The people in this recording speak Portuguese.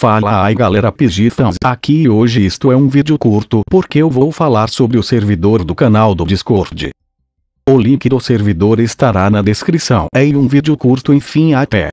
Fala aí galera Pigitans, aqui hoje isto é um vídeo curto porque eu vou falar sobre o servidor do canal do Discord. O link do servidor estará na descrição. É um vídeo curto enfim até.